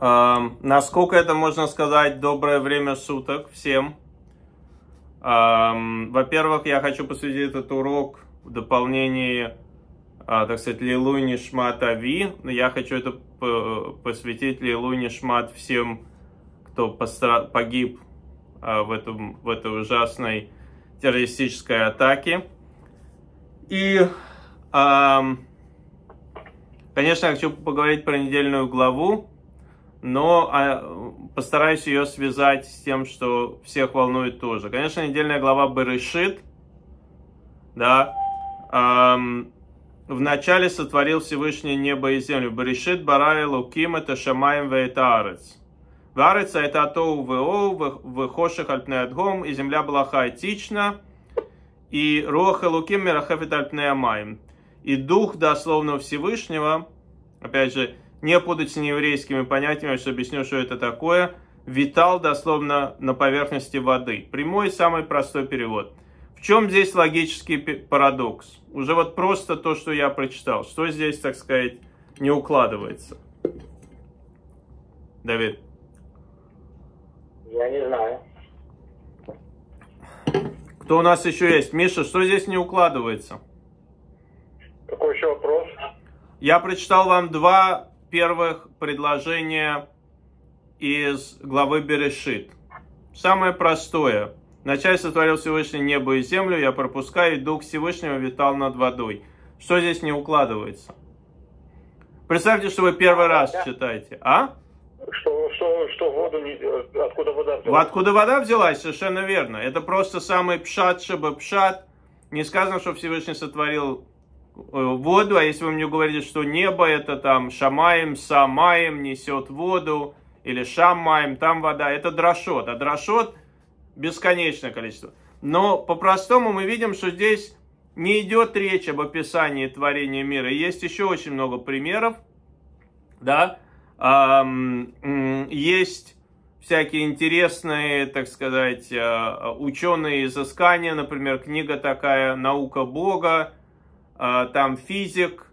Насколько это можно сказать, доброе время суток всем. Во-первых, я хочу посвятить этот урок в дополнении, а, так сказать, Лилу Нишмат Ави. Я хочу это э, посвятить Лилу Нишмат всем, кто погиб а, в, этом, в этой ужасной террористической атаке. И, конечно, я хочу поговорить про недельную главу но а, постараюсь ее связать с тем, что всех волнует тоже. Конечно, недельная глава Берешит, да, эм, вначале сотворил Всевышний небо и землю. Берешит барай луким это шамаем вейтарец. Варится это вео увео, выхоших альпнеадгом, и земля была хаотична, и роха луким мирахефет альпнеамаем. И дух дословно Всевышнего, опять же, не путать с нееврейскими понятиями, что объясню, что это такое. Витал дословно на поверхности воды. Прямой самый простой перевод. В чем здесь логический парадокс? Уже вот просто то, что я прочитал. Что здесь, так сказать, не укладывается? Давид. Я не знаю. Кто у нас еще есть? Миша, что здесь не укладывается? Какой еще вопрос? Я прочитал вам два первых предложения из главы Берешит. Самое простое. Вначале сотворил Всевышний небо и землю, я пропускаю, и Дух Всевышнего витал над водой. Что здесь не укладывается? Представьте, что вы первый раз да. читаете, а? Что, что, что воду не, откуда вода взялась? Откуда вода взялась, совершенно верно. Это просто самый пшат, чтобы пшат. Не сказано, что Всевышний сотворил Э, воду, а если вы мне говорите, что небо это там шамаем, самаем несет воду, или шамаем, там вода, это дрошот, а дрошот бесконечное количество. Но по-простому мы видим, что здесь не идет речь об описании творения мира. Есть еще очень много примеров, да, есть всякие интересные, так сказать, э, ученые изыскания, например, книга такая «Наука Бога», а, там физик,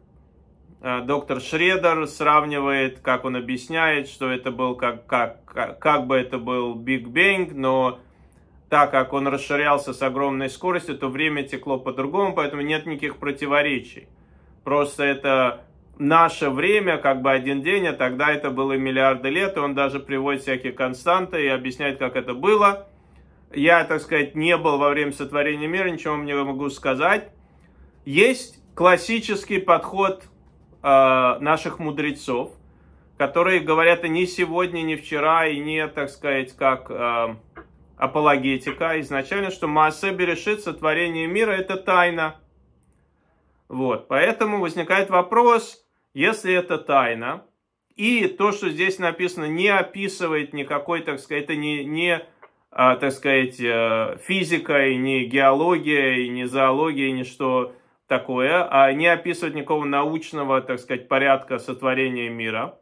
а, доктор Шредер сравнивает, как он объясняет, что это был как, как, как, бы это был Биг Бенг, но так как он расширялся с огромной скоростью, то время текло по-другому, поэтому нет никаких противоречий. Просто это наше время, как бы один день, а тогда это было миллиарды лет, и он даже приводит всякие константы и объясняет, как это было. Я, так сказать, не был во время сотворения мира, ничего вам не могу сказать. Есть классический подход э, наших мудрецов, которые говорят и не сегодня, не вчера, и не, так сказать, как э, апологетика изначально, что Маасе Берешит, сотворение мира, это тайна. Вот, поэтому возникает вопрос, если это тайна, и то, что здесь написано, не описывает никакой, так сказать, это не, не э, так сказать, э, физика, и не геология, и не зоология, и не что такое, а не описывать никакого научного, так сказать, порядка сотворения мира,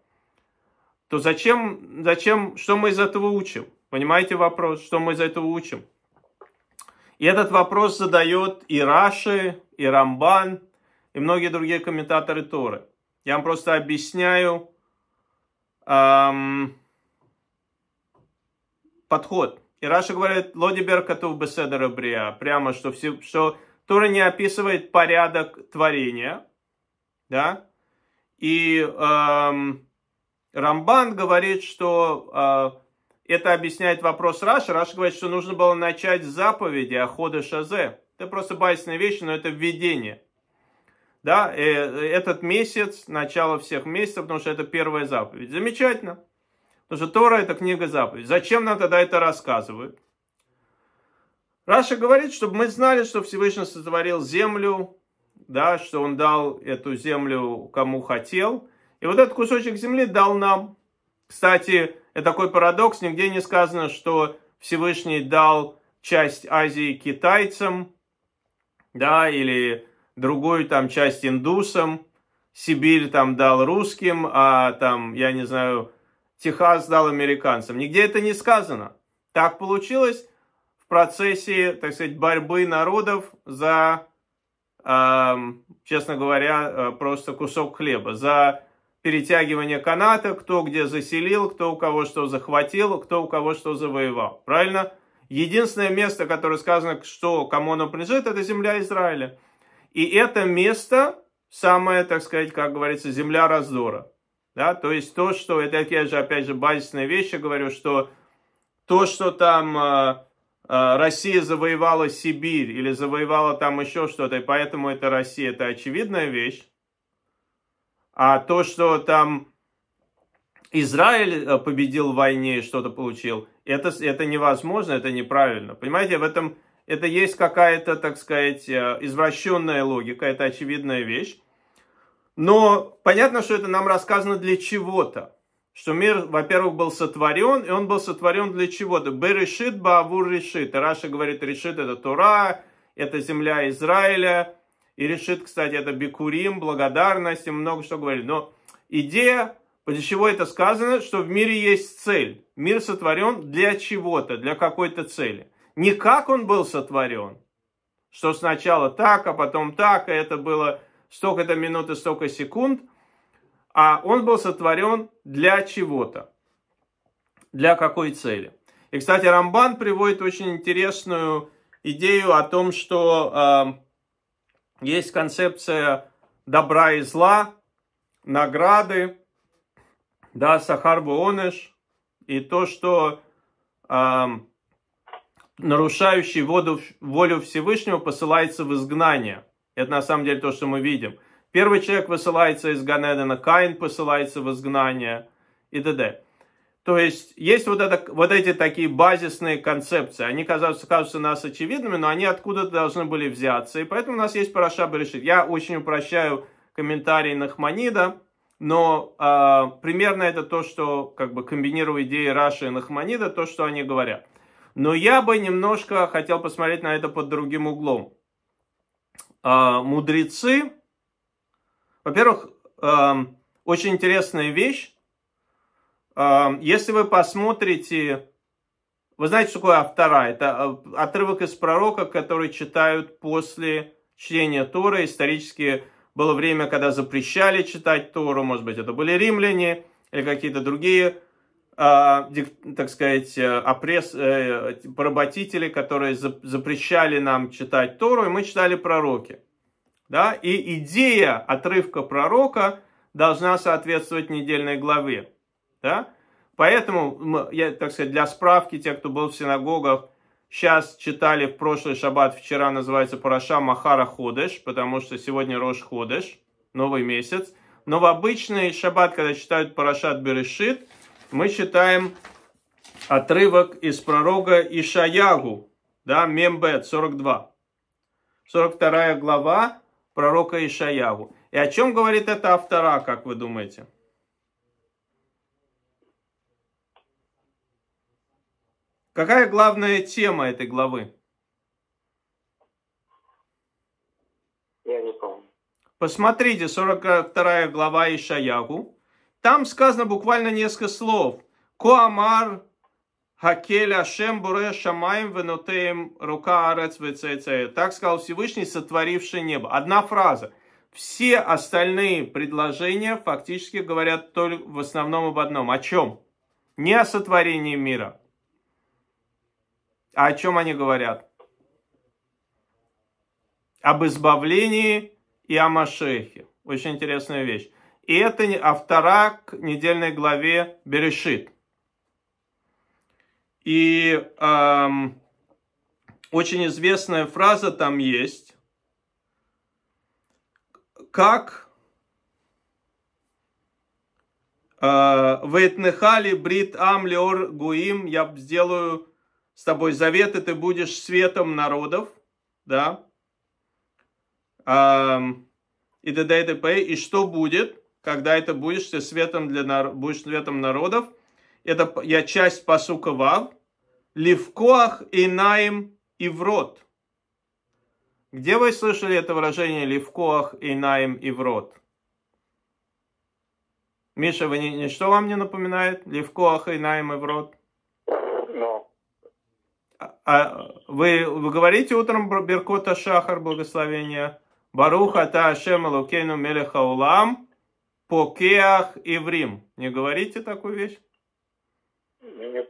то зачем, зачем, что мы из этого учим? Понимаете вопрос, что мы из этого учим? И этот вопрос задает и Раши, и Рамбан, и многие другие комментаторы Торы. Я вам просто объясняю эм, подход. И Раша говорит, Лодиберг Катув Беседера Брия, прямо, что, все, что который не описывает порядок творения, да, и эм, Рамбан говорит, что э, это объясняет вопрос Раша. Раша говорит, что нужно было начать с заповеди о ходе Шазе. Это просто байсная вещь, но это введение. Да, э, этот месяц, начало всех месяцев, потому что это первая заповедь. Замечательно. Потому что Тора – это книга заповедей. Зачем нам тогда это рассказывают? Раша говорит, чтобы мы знали, что Всевышний сотворил землю, да, что он дал эту землю кому хотел. И вот этот кусочек земли дал нам. Кстати, это такой парадокс, нигде не сказано, что Всевышний дал часть Азии китайцам, да, или другую там часть индусам, Сибирь там дал русским, а там, я не знаю, Техас дал американцам. Нигде это не сказано. Так получилось, процессе, так сказать, борьбы народов за, эм, честно говоря, э, просто кусок хлеба, за перетягивание каната, кто где заселил, кто у кого что захватил, кто у кого что завоевал. Правильно? Единственное место, которое сказано, что кому оно принадлежит, это земля Израиля. И это место самое, так сказать, как говорится, земля раздора. Да? То есть то, что, это я же опять же базисные вещи говорю, что то, что там э, а, Россия завоевала Сибирь или завоевала там еще что-то, и поэтому это Россия, это очевидная вещь. А то, что там Израиль э, победил в войне и что-то получил, это, это невозможно, это неправильно. Понимаете, в этом это есть какая-то, так сказать, э, извращенная логика, это очевидная вещь. Но понятно, что это нам рассказано для чего-то что мир, во-первых, был сотворен, и он был сотворен для чего-то. Бы решит, бавур решит. И Раша говорит, решит это Тура, это земля Израиля. И решит, кстати, это Бикурим, благодарность и много что говорит. Но идея, для чего это сказано, что в мире есть цель. Мир сотворен для чего-то, для какой-то цели. Не как он был сотворен, что сначала так, а потом так, и это было столько-то минут и столько секунд, а он был сотворен для чего-то, для какой цели. И, кстати, Рамбан приводит очень интересную идею о том, что э, есть концепция добра и зла, награды, да, Сахар Буоныш, и то, что э, нарушающий воду, волю Всевышнего посылается в изгнание. Это на самом деле то, что мы видим – Первый человек высылается из Ганедена, Каин посылается в изгнание и т.д. То есть есть вот, это, вот эти такие базисные концепции. Они кажутся, кажутся нас очевидными, но они откуда-то должны были взяться. И поэтому у нас есть Параша Берешит. Я очень упрощаю комментарий Нахманида, но э, примерно это то, что как бы комбинирую идеи Раши и Нахманида, то, что они говорят. Но я бы немножко хотел посмотреть на это под другим углом. Э, мудрецы во-первых, эм, очень интересная вещь. Эм, если вы посмотрите, вы знаете, что такое автора? Это э, отрывок из пророка, который читают после чтения Торы. Исторически было время, когда запрещали читать Тору, может быть, это были римляне или какие-то другие, э, так сказать, э, опресс, поработители, которые запрещали нам читать Тору, и мы читали пророки. Да? И идея отрывка пророка должна соответствовать недельной главе. Да? Поэтому, я, так сказать, для справки, те, кто был в синагогах, сейчас читали в прошлый шаббат, вчера называется Параша Махара Ходеш, потому что сегодня Рош Ходеш, новый месяц. Но в обычный шаббат, когда читают Парашат Берешит, мы читаем отрывок из пророка Ишаягу, да, Мембет, 42. 42 глава, пророка Ишаяву. И о чем говорит эта автора, как вы думаете? Какая главная тема этой главы? Я не помню. Посмотрите, 42 глава Ишаяху. Там сказано буквально несколько слов. Коамар Хакеля, Ашем Буре Шамаем Венутеем Рука Арец ВЦЦ. Так сказал Всевышний, сотворивший небо. Одна фраза. Все остальные предложения фактически говорят только в основном об одном. О чем? Не о сотворении мира. А о чем они говорят? Об избавлении и о Машехе. Очень интересная вещь. И это автора к недельной главе Берешит. И эм, очень известная фраза там есть. Как а, Вейтнехали брит ам леор гуим, я сделаю с тобой завет, и ты будешь светом народов, да, и т.д. и т.п. И что будет, когда это будешь, ты светом для, будешь светом народов, это я часть пасука Вав, левкоах и наим и в рот. Где вы слышали это выражение левкоах и наим и в рот? Миша, вы ничто вам не напоминает? Левкоах и наим и в рот? А, а, вы, вы говорите утром Беркота Шахар, благословение. Баруха та Ашем Лукейну Мелехаулам, Покеах и Врим. Не говорите такую вещь? Нет.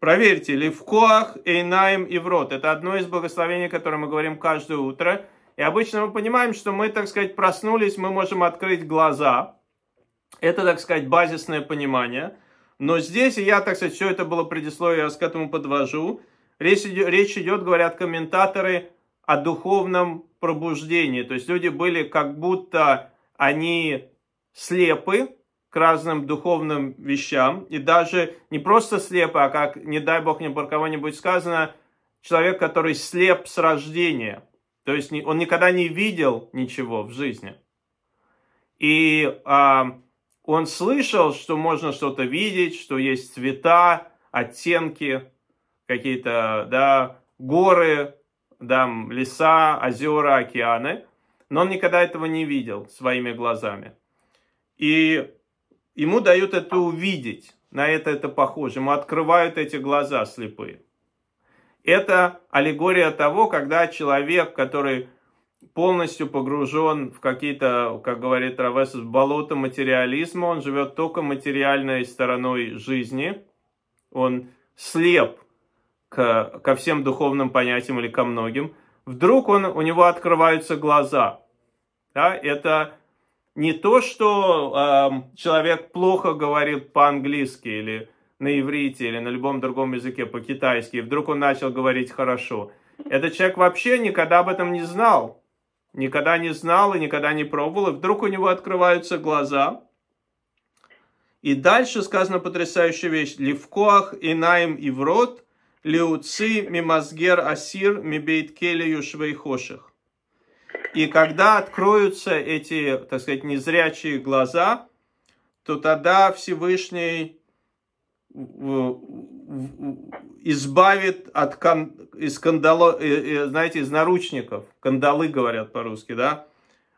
Проверьте, левкоах, эйнаем и в рот. Это одно из благословений, которое мы говорим каждое утро. И обычно мы понимаем, что мы, так сказать, проснулись, мы можем открыть глаза. Это, так сказать, базисное понимание. Но здесь, и я, так сказать, все это было предисловие, я вас к этому подвожу. Речь идет, речь идет, говорят комментаторы, о духовном пробуждении. То есть люди были как будто они слепы, разным духовным вещам. И даже не просто слепо, а как, не дай бог, ни про кого-нибудь сказано, человек, который слеп с рождения. То есть он никогда не видел ничего в жизни. И а, он слышал, что можно что-то видеть, что есть цвета, оттенки, какие-то да, горы, да, леса, озера, океаны. Но он никогда этого не видел своими глазами. И Ему дают это увидеть, на это это похоже, ему открывают эти глаза слепые. Это аллегория того, когда человек, который полностью погружен в какие-то, как говорит Равесов, болото материализма, он живет только материальной стороной жизни, он слеп к, ко всем духовным понятиям или ко многим, вдруг он, у него открываются глаза. Да? Это не то, что э, человек плохо говорит по-английски или на иврите или на любом другом языке, по-китайски, и вдруг он начал говорить хорошо. Этот человек вообще никогда об этом не знал, никогда не знал и никогда не пробовал, и вдруг у него открываются глаза. И дальше сказана потрясающая вещь. Левкоах и наим и в рот, леуци мимазгер асир мибейт келею швейхоших. И когда откроются эти, так сказать, незрячие глаза, то тогда Всевышний избавит от кан, из кандало, э, э, знаете, из наручников, кандалы говорят по-русски, да,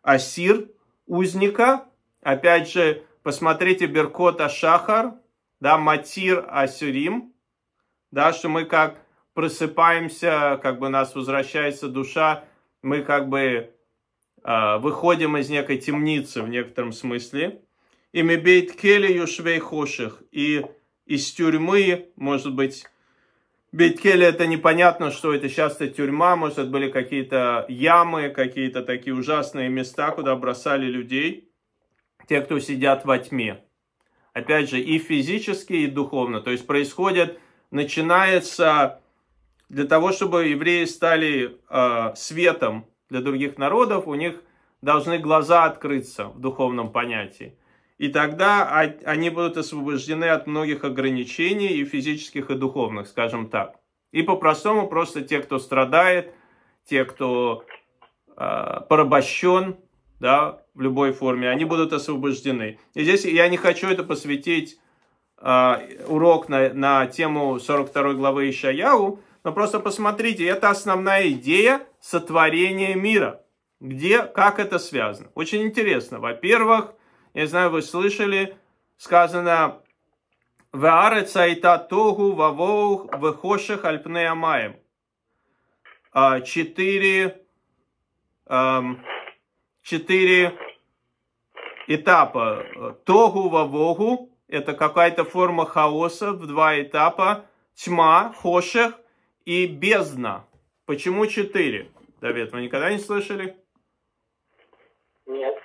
асир, узника, опять же, посмотрите Беркота Шахар, да, Матир Асюрим, да, что мы как просыпаемся, как бы нас возвращается душа мы как бы э, выходим из некой темницы в некотором смысле. И мебейт кели юшвей хоших. И из тюрьмы, может быть, бейт кели это непонятно, что это часто тюрьма, может, это были какие-то ямы, какие-то такие ужасные места, куда бросали людей, те, кто сидят во тьме. Опять же, и физически, и духовно. То есть происходит, начинается для того, чтобы евреи стали э, светом для других народов, у них должны глаза открыться в духовном понятии. И тогда они будут освобождены от многих ограничений и физических, и духовных, скажем так. И по-простому просто те, кто страдает, те, кто э, порабощен да, в любой форме, они будут освобождены. И здесь я не хочу это посвятить э, урок на, на тему 42 главы Ишаяу, но просто посмотрите, это основная идея сотворения мира. Где, как это связано? Очень интересно. Во-первых, я знаю, вы слышали, сказано «Веарец айта тогу вавоух вехоших альпне амаем». А, четыре, четыре этапа. Тогу вавогу – это какая-то форма хаоса в два этапа. Тьма, хоших и бездна. Почему четыре? Давид, вы никогда не слышали? Нет.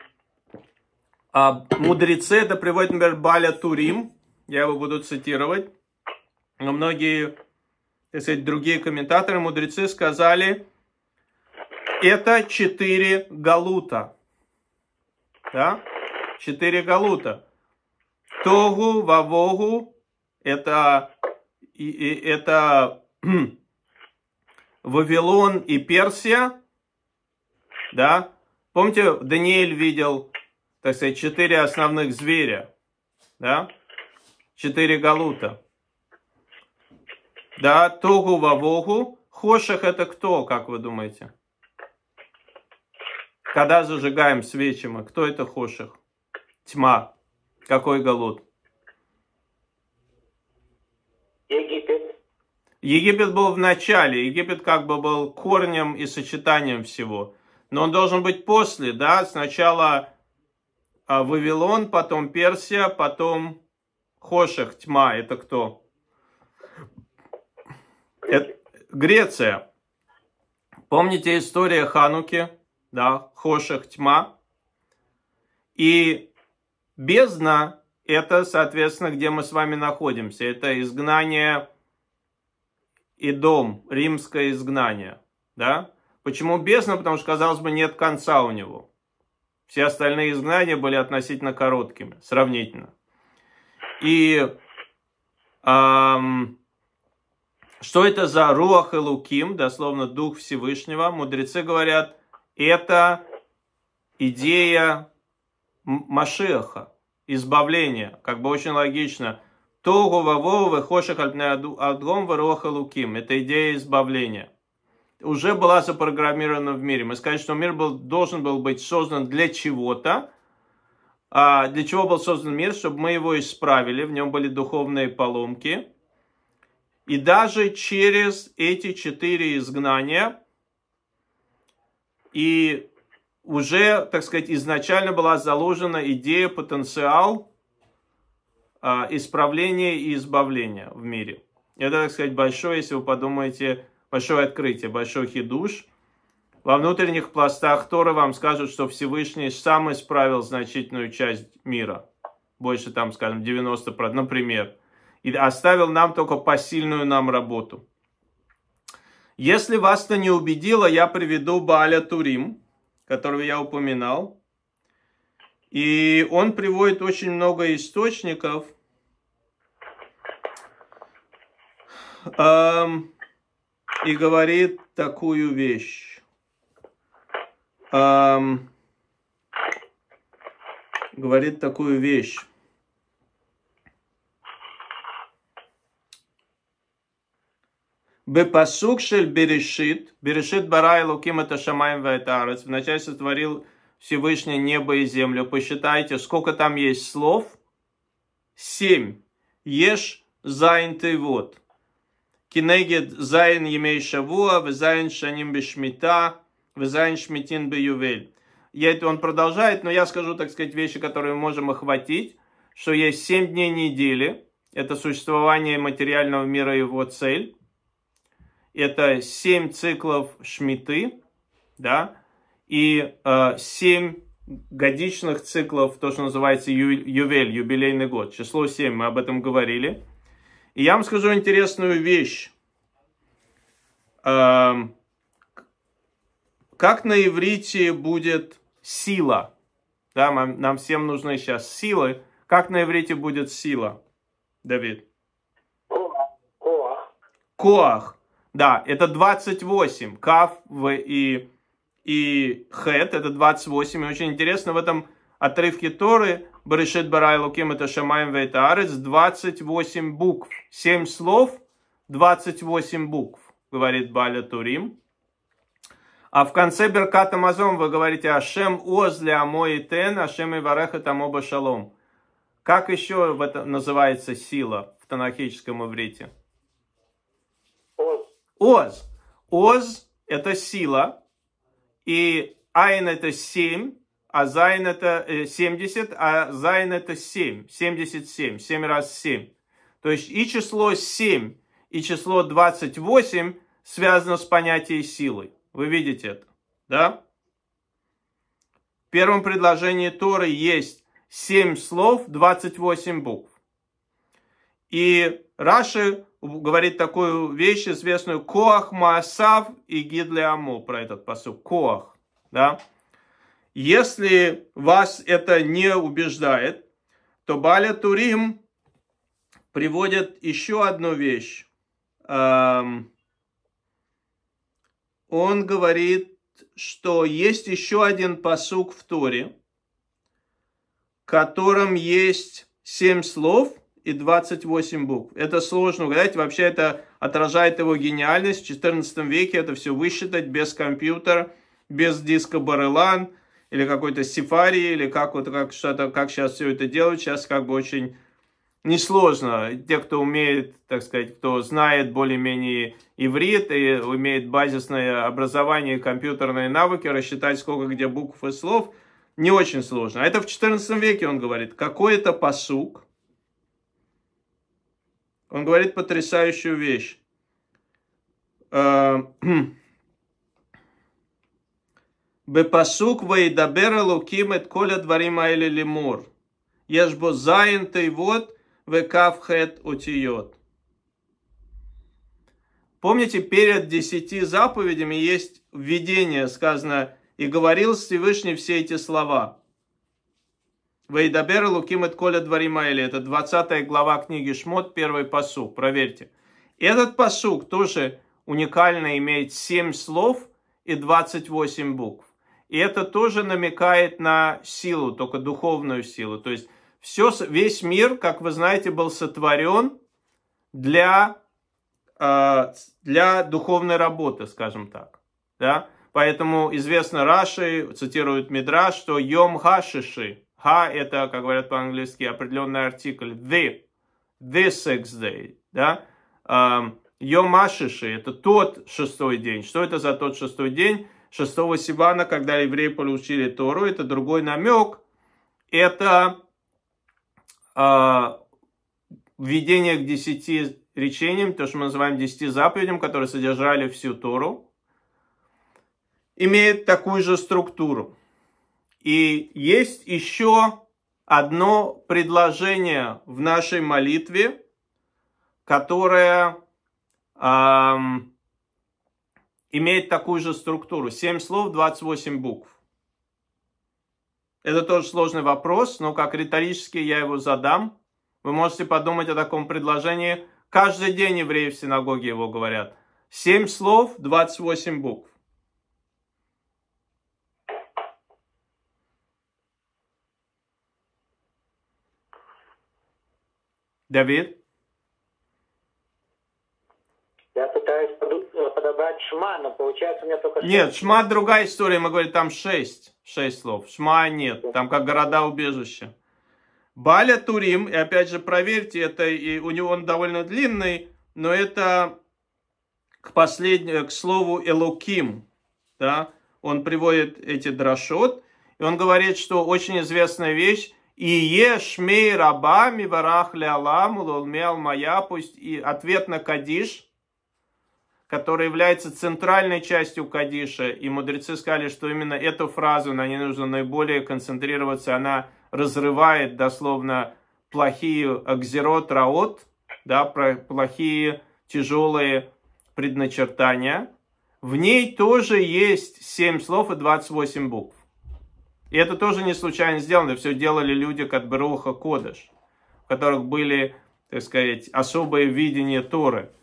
А мудрецы это приводит, например, Баля Турим. Я его буду цитировать. Но многие, если другие комментаторы, мудрецы сказали, это четыре галута. Да? Четыре галута. Тогу, Вавогу, это, и, и, это Вавилон и Персия, да? Помните, Даниэль видел, так сказать, четыре основных зверя, да? Четыре галута. Да, Тогу Вавогу. Хоших это кто, как вы думаете? Когда зажигаем свечи мы, кто это Хоших? Тьма. Какой голод? Египет был в начале, Египет как бы был корнем и сочетанием всего. Но он должен быть после, да, сначала а, Вавилон, потом Персия, потом Хоших, тьма, это кто? Это Греция. Помните история Хануки, да, Хоших, тьма. И бездна, это, соответственно, где мы с вами находимся. Это изгнание и дом, римское изгнание. Да? Почему бездна? Потому что, казалось бы, нет конца у него. Все остальные изгнания были относительно короткими, сравнительно. И эм, что это за Руах и Луким, дословно Дух Всевышнего? Мудрецы говорят, это идея Машеха, избавления. Как бы очень логично – Тогу вавову вехошек альпнеадром луким, Это идея избавления. Уже была запрограммирована в мире. Мы сказали, что мир был, должен был быть создан для чего-то. А для чего был создан мир? Чтобы мы его исправили. В нем были духовные поломки. И даже через эти четыре изгнания и уже, так сказать, изначально была заложена идея, потенциал – а, исправления и избавления в мире. Это, так сказать, большое, если вы подумаете, большое открытие, большой хидуш. Во внутренних пластах Торы вам скажут, что Всевышний сам исправил значительную часть мира. Больше там, скажем, 90%, например. И оставил нам только посильную нам работу. Если вас это не убедило, я приведу Баля Турим, которого я упоминал. И он приводит очень много источников – эм, и говорит такую вещь. Эм, говорит такую вещь. Бепасук шель берешит, берешит бара и луким это шамаем вайтарец, вначале сотворил Всевышний небо и землю. Посчитайте, сколько там есть слов. Семь. Ешь зайн ты вот. Кинегед Зайн Емей Шавуа, Везайн Шаним Бешмита, Везайн Шмитин ювель. Я это он продолжает, но я скажу, так сказать, вещи, которые мы можем охватить, что есть семь дней недели, это существование материального мира и его цель, это семь циклов шмиты, да, и э, семь годичных циклов, то, что называется ю, ювель, юбилейный год. Число семь мы об этом говорили. И я вам скажу интересную вещь. Эм, как на иврите будет сила? Да, нам, всем нужны сейчас силы. Как на иврите будет сила, Давид? Коах. Коах. Да, это 28. Кав, В и, и Хет, это 28. И очень интересно в этом отрывке Торы Баришит Барай Луким это Шамаем Вейтаарец, 28 букв. 7 слов, 28 букв, говорит Баля Турим. А в конце Беркат Амазон вы говорите Ашем Озле, Амо и Тен, Ашем и Вареха Тамоба Шалом. Как еще в это называется сила в танахическом иврите? Оз. Оз. Оз – это сила, и Айн – это семь, а зайн это 70, э, а зайн это 7, 77, 7 раз 7. То есть и число 7, и число 28 связано с понятием силы. Вы видите это, да? В первом предложении Торы есть 7 слов, 28 букв. И Раши говорит такую вещь известную Коах Маасав и Гидлеаму про этот посыл. Коах, да? Если вас это не убеждает, то Баля Турим приводит еще одну вещь. Эм, он говорит, что есть еще один посук в Торе, в котором есть семь слов и 28 букв. Это сложно угадать, вообще это отражает его гениальность. В 14 веке это все высчитать без компьютера, без диска Барелан – или какой-то сифарии, или как вот как что-то, как сейчас все это делают, сейчас как бы очень несложно. Те, кто умеет, так сказать, кто знает более-менее иврит и умеет базисное образование и компьютерные навыки, рассчитать сколько где букв и слов, не очень сложно. А это в 14 веке, он говорит, какой это посук. Он говорит потрясающую вещь. Э, בפסוק וידבר אלוקים את כל הדברים האלה לאמור. заин בו вот תיבות וכ"ח אותיות. Помните, перед десяти заповедями есть введение, сказано, и говорил Всевышний все эти слова. Вейдабер Луким от Коля Дворима или это двадцатая глава книги Шмот, первый посук, проверьте. Этот посук тоже уникально имеет семь слов и двадцать восемь букв. И это тоже намекает на силу, только духовную силу. То есть все, весь мир, как вы знаете, был сотворен для, э, для духовной работы, скажем так. Да? Поэтому известно Раши, цитирует Мидраш, что «йом хашиши». «Ха» – это, как говорят по-английски, определенный артикль. «The» – «the sex day». Да? Эм, «Йом ашиши» – это тот шестой день. Что это за тот шестой день? шестого Сивана, когда евреи получили Тору, это другой намек, это э, введение к десяти речениям, то, что мы называем десяти заповедям, которые содержали всю Тору, имеет такую же структуру. И есть еще одно предложение в нашей молитве, которое эм, имеет такую же структуру. семь слов, 28 букв. Это тоже сложный вопрос, но как риторически я его задам. Вы можете подумать о таком предложении. Каждый день евреи в синагоге его говорят. семь слов, 28 букв. Давид брать шма, но получается у меня только... 6. Нет, шма другая история, мы говорим, там шесть, шесть слов. Шма нет, там как города-убежища. Баля Турим, и опять же проверьте, это и у него он довольно длинный, но это к последнему, к слову Элоким, да, он приводит эти дрошот, и он говорит, что очень известная вещь, и ешмей рабами варах ляламу лолмял моя, пусть и ответ на кадиш, которая является центральной частью Кадиша, и мудрецы сказали, что именно эту фразу на ней нужно наиболее концентрироваться, она разрывает дословно плохие акзерот, раот, да, плохие тяжелые предначертания. В ней тоже есть 7 слов и 28 букв. И это тоже не случайно сделано, все делали люди как Беруха Кодыш, у которых были, так сказать, особое видение Торы –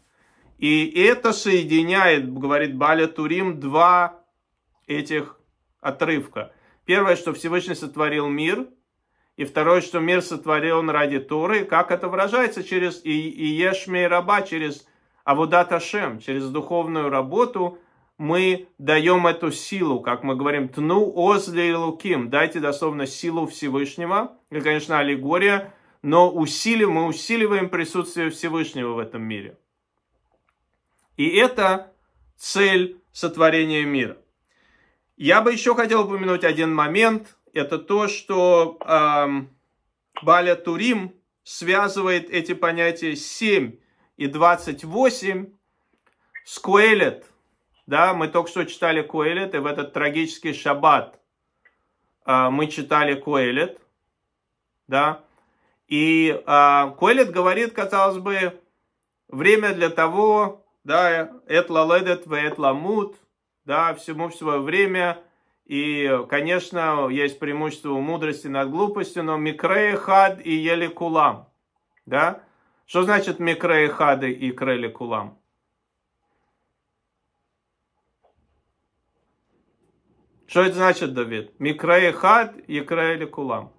и это соединяет, говорит Баля Турим, два этих отрывка. Первое, что Всевышний сотворил мир, и второе, что мир сотворен ради Туры. как это выражается через Иешме и Раба, через Авудат Ашем, через духовную работу, мы даем эту силу, как мы говорим, тну озли и луким, дайте дословно силу Всевышнего, это, конечно, аллегория, но усилим, мы усиливаем присутствие Всевышнего в этом мире. И это цель сотворения мира. Я бы еще хотел упомянуть один момент. Это то, что эм, Баля Турим связывает эти понятия 7 и 28 с Куэлет. Да, мы только что читали Куэлет, и в этот трагический шаббат э, мы читали Куэлет. Да, и э, Куэлет говорит, казалось бы, время для того, да, эт лаледет в эт муд, да, всему свое время. И, конечно, есть преимущество мудрости над глупостью, но микрея хад и ели кулам, да. Что значит микрея хады и крели кулам? Что это значит, Давид? Микрея хад и крели кулам.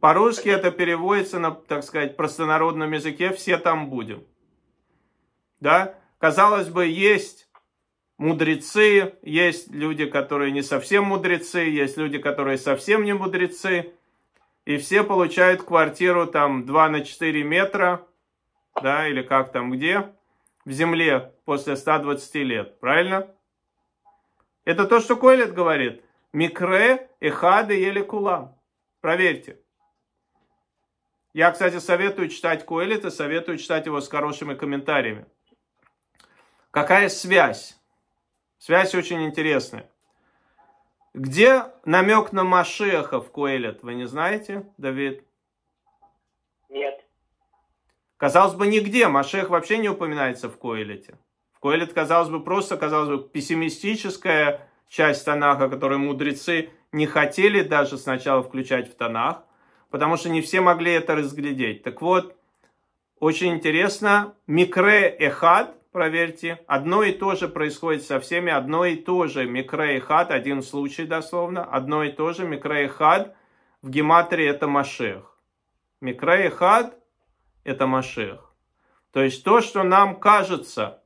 По-русски это переводится на, так сказать, простонародном языке «все там будем». Да? Казалось бы, есть мудрецы, есть люди, которые не совсем мудрецы, есть люди, которые совсем не мудрецы, и все получают квартиру там 2 на 4 метра, да, или как там где, в земле после 120 лет, правильно? Это то, что Койлет говорит. Микре эхады ели кулам. Проверьте. Я, кстати, советую читать Куэлит и советую читать его с хорошими комментариями. Какая связь? Связь очень интересная. Где намек на Машеха в Куэлет, вы не знаете, Давид? Нет. Казалось бы, нигде. Машех вообще не упоминается в Коэлите. В Коэлет, казалось бы, просто, казалось бы, пессимистическая часть Танаха, которую мудрецы не хотели даже сначала включать в Танах потому что не все могли это разглядеть. Так вот, очень интересно, микре эхад, проверьте, одно и то же происходит со всеми, одно и то же микре эхад, один случай дословно, одно и то же микре эхад, в гематрии это машех. Микре эхад – это машех. То есть то, что нам кажется,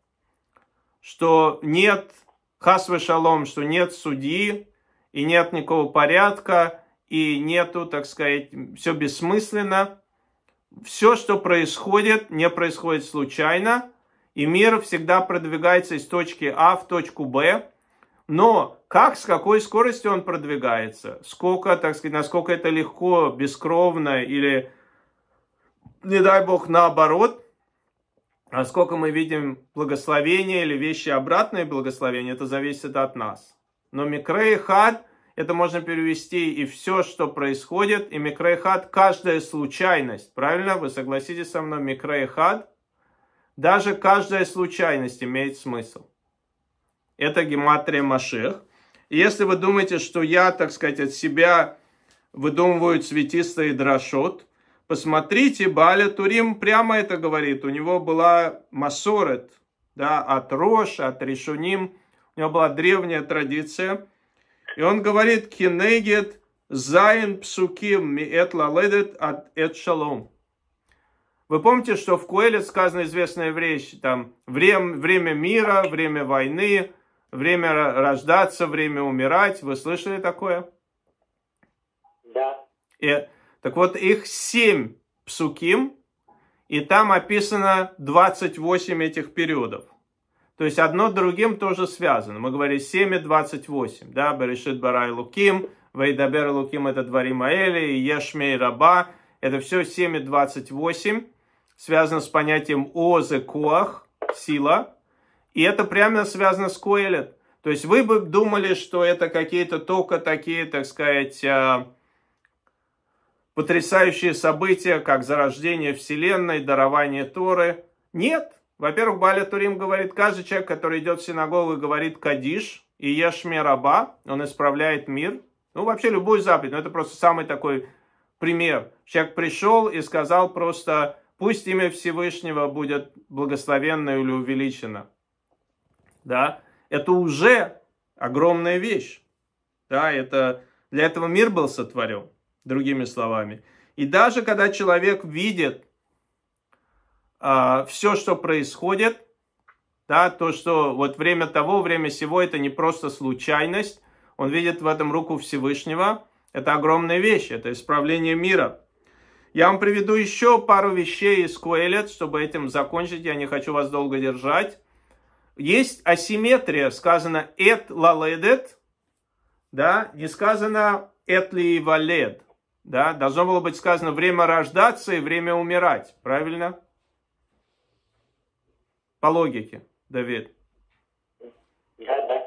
что нет хасвы шалом, что нет судьи и нет никакого порядка – и нету, так сказать, все бессмысленно. Все, что происходит, не происходит случайно, и мир всегда продвигается из точки А в точку Б. Но как, с какой скоростью он продвигается, сколько, так сказать, насколько это легко, бескровно или, не дай бог, наоборот – а сколько мы видим благословения или вещи обратные благословения, это зависит от нас. Но Микре Хад это можно перевести и все, что происходит, и микроэхад, каждая случайность. Правильно? Вы согласитесь со мной, микроэхад, даже каждая случайность имеет смысл. Это гематрия Маших. И если вы думаете, что я, так сказать, от себя выдумываю цветистый дрошот, посмотрите, Баля Турим прямо это говорит. У него была Масорет, да, от Рош, от Решуним. У него была древняя традиция – и он говорит, кинегет зайн псуким ми эт лаледет от эт шалом. Вы помните, что в Куэле сказана известная вещь, там, время, время мира, время войны, время рождаться, время умирать. Вы слышали такое? Да. И, так вот, их семь псуким, и там описано 28 этих периодов. То есть одно другим тоже связано. Мы говорили 7 и 28, да, Берешит Барай Луким, Вайдабер Луким это Дварим Аэли, Ешмей Раба, это все 7 и 28, связано с понятием Озе Коах, сила, и это прямо связано с Коэлет. То есть вы бы думали, что это какие-то только такие, так сказать, э, потрясающие события, как зарождение Вселенной, дарование Торы. Нет, во-первых, Баля Турим говорит, каждый человек, который идет в синагогу и говорит «Кадиш» и «Ешь раба», он исправляет мир. Ну, вообще любую заповедь, но это просто самый такой пример. Человек пришел и сказал просто «Пусть имя Всевышнего будет благословенно или увеличено». Да? Это уже огромная вещь. Да, это для этого мир был сотворен, другими словами. И даже когда человек видит а, все, что происходит, да, то, что вот время того, время сего, это не просто случайность. Он видит в этом руку Всевышнего. Это огромная вещь, это исправление мира. Я вам приведу еще пару вещей из Куэлет, чтобы этим закончить. Я не хочу вас долго держать. Есть асимметрия, сказано «эт лаледет», да, не сказано «эт ли валед», да, должно было быть сказано «время рождаться и время умирать», правильно? По логике, Давид. Да, да.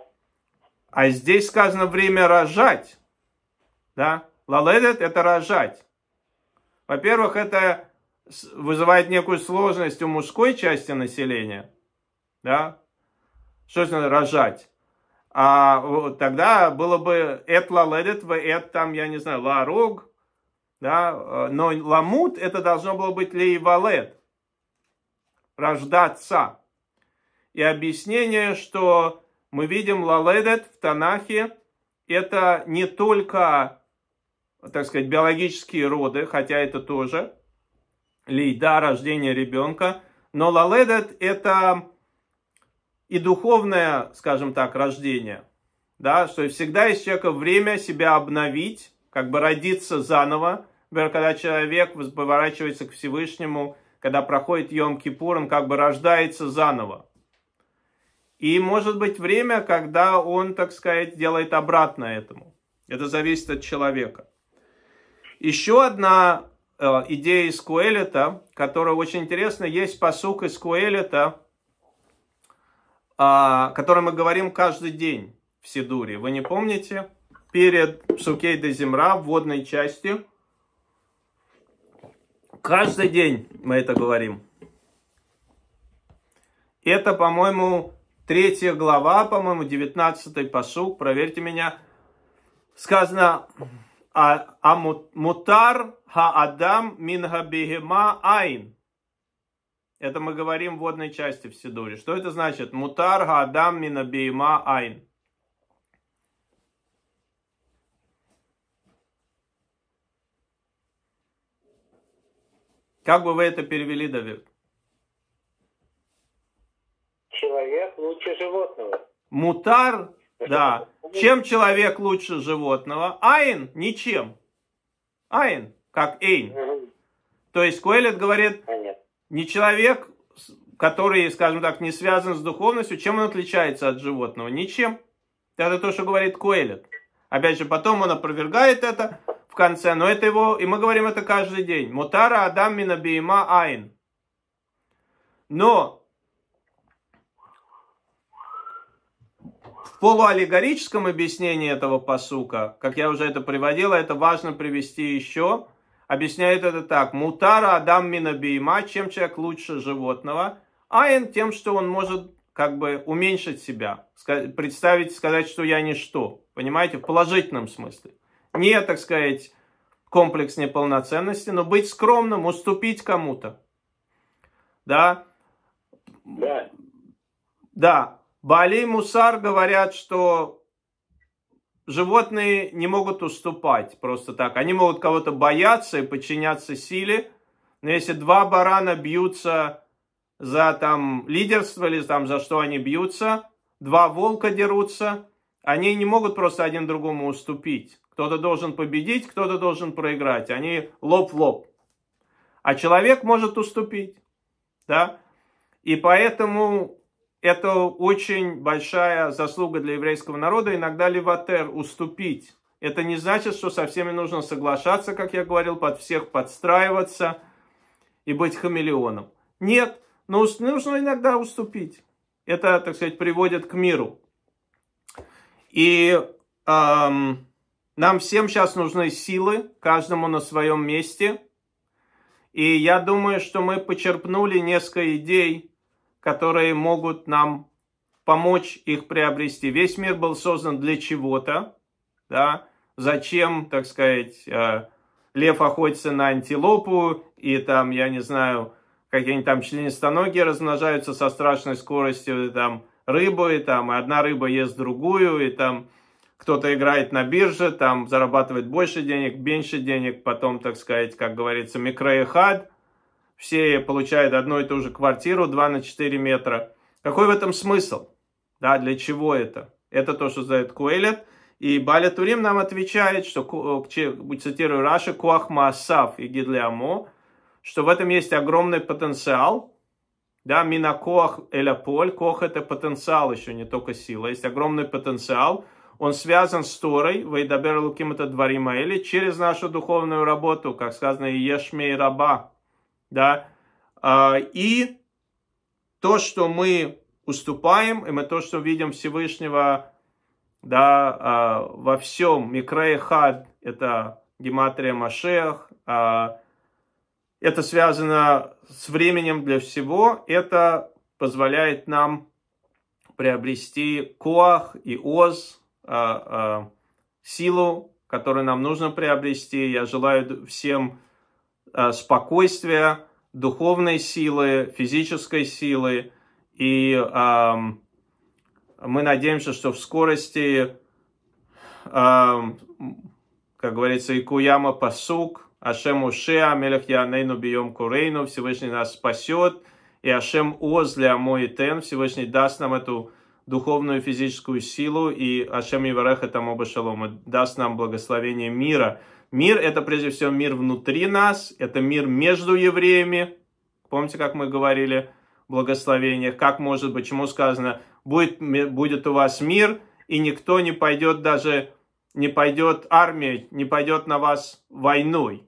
А здесь сказано время рожать. Да? Лаледет – это рожать. Во-первых, это вызывает некую сложность у мужской части населения. Да? Что значит рожать? А тогда было бы «эт лаледет» в «эт» там, я не знаю, «ларог». Да? Э, но «ламут» это должно было быть «лейвалет» – рождаться. И объяснение, что мы видим лаледет в Танахе, это не только, так сказать, биологические роды, хотя это тоже, лейда, рождение ребенка, но лаледет это и духовное, скажем так, рождение. Да, что всегда есть человека время себя обновить, как бы родиться заново. Например, когда человек поворачивается к Всевышнему, когда проходит Йом-Кипур, он как бы рождается заново. И может быть время, когда он, так сказать, делает обратно этому. Это зависит от человека. Еще одна э, идея из Куэлета, которая очень интересна, есть посук из Куэлета, о а, которой мы говорим каждый день в Сидуре. Вы не помните? Перед Сукей де Земра, в водной части. Каждый день мы это говорим. Это, по-моему, Третья глава, по-моему, 19 посук, проверьте меня, сказано а, а мутар ха адам минга бегема айн. Это мы говорим в водной части в Сидуре. Что это значит? Мутар ха адам мина бегема айн. Как бы вы это перевели, Давид? человек лучше животного. Мутар, да. Чем человек лучше животного? Айн ничем. Айн, как эйн. То есть Куэлет говорит, не человек, который, скажем так, не связан с духовностью, чем он отличается от животного? Ничем. Это то, что говорит Куэлет. Опять же, потом он опровергает это в конце, но это его, и мы говорим это каждый день. Мутара Адам Минабиима Айн. Но В полуаллегорическом объяснении этого посука, как я уже это приводил, а это важно привести еще, объясняет это так. Мутара Адам Минабиима, чем человек лучше животного, айн тем, что он может как бы уменьшить себя, представить, сказать, что я ничто, понимаете, в положительном смысле. Не, так сказать, комплекс неполноценности, но быть скромным, уступить кому-то. Да? Да. Да, Бали Мусар говорят, что животные не могут уступать просто так. Они могут кого-то бояться и подчиняться силе. Но если два барана бьются за там лидерство или там за что они бьются, два волка дерутся, они не могут просто один другому уступить. Кто-то должен победить, кто-то должен проиграть. Они лоб в лоб. А человек может уступить. Да? И поэтому это очень большая заслуга для еврейского народа. Иногда Леватер уступить. Это не значит, что со всеми нужно соглашаться, как я говорил, под всех подстраиваться и быть хамелеоном. Нет, но нужно иногда уступить. Это, так сказать, приводит к миру. И эм, нам всем сейчас нужны силы, каждому на своем месте. И я думаю, что мы почерпнули несколько идей которые могут нам помочь их приобрести. Весь мир был создан для чего-то, да, зачем, так сказать, э, лев охотится на антилопу, и там, я не знаю, какие-нибудь там членистоногие размножаются со страшной скоростью, и там рыбы, и там и одна рыба ест другую, и там кто-то играет на бирже, там зарабатывает больше денег, меньше денег, потом, так сказать, как говорится, микроэхад, все получают одну и ту же квартиру 2 на 4 метра. Какой в этом смысл? Да, для чего это? Это то, что задает Куэлет. И Баля Турим нам отвечает, что, э, цитирую Раши, Куахма Асав и Гидлеамо, что в этом есть огромный потенциал, да, Минакоах Эляполь, Кох это потенциал еще, не только сила, есть огромный потенциал, он связан с Торой, Вайдабер Луким это Дворима, или через нашу духовную работу, как сказано, Ешме и Раба, да, а, и то, что мы уступаем, и мы то, что видим Всевышнего, да, а, во всем, Микреихад, это Гематрия Машех, а, это связано с временем для всего, это позволяет нам приобрести коах и оз, силу, которую нам нужно приобрести. Я желаю всем Э, спокойствия, духовной силы, физической силы. И э, мы надеемся, что в скорости, э, как говорится, Икуяма Пасук, Ашем Ушеа, Мелех Янейну Бием Курейну, Всевышний нас спасет, и Ашем Оз для Амуитен, Всевышний даст нам эту духовную и физическую силу, и Ашем Евареха там оба шалома, даст нам благословение мира. Мир – это прежде всего мир внутри нас, это мир между евреями. Помните, как мы говорили в благословениях, как может быть, чему сказано, будет, будет у вас мир, и никто не пойдет даже, не пойдет армия, не пойдет на вас войной.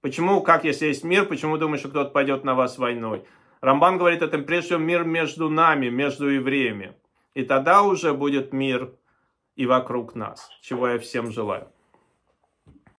Почему, как если есть мир, почему думаешь, что кто-то пойдет на вас войной? Рамбан говорит, это прежде всего мир между нами, между евреями. И тогда уже будет мир и вокруг нас, чего я всем желаю.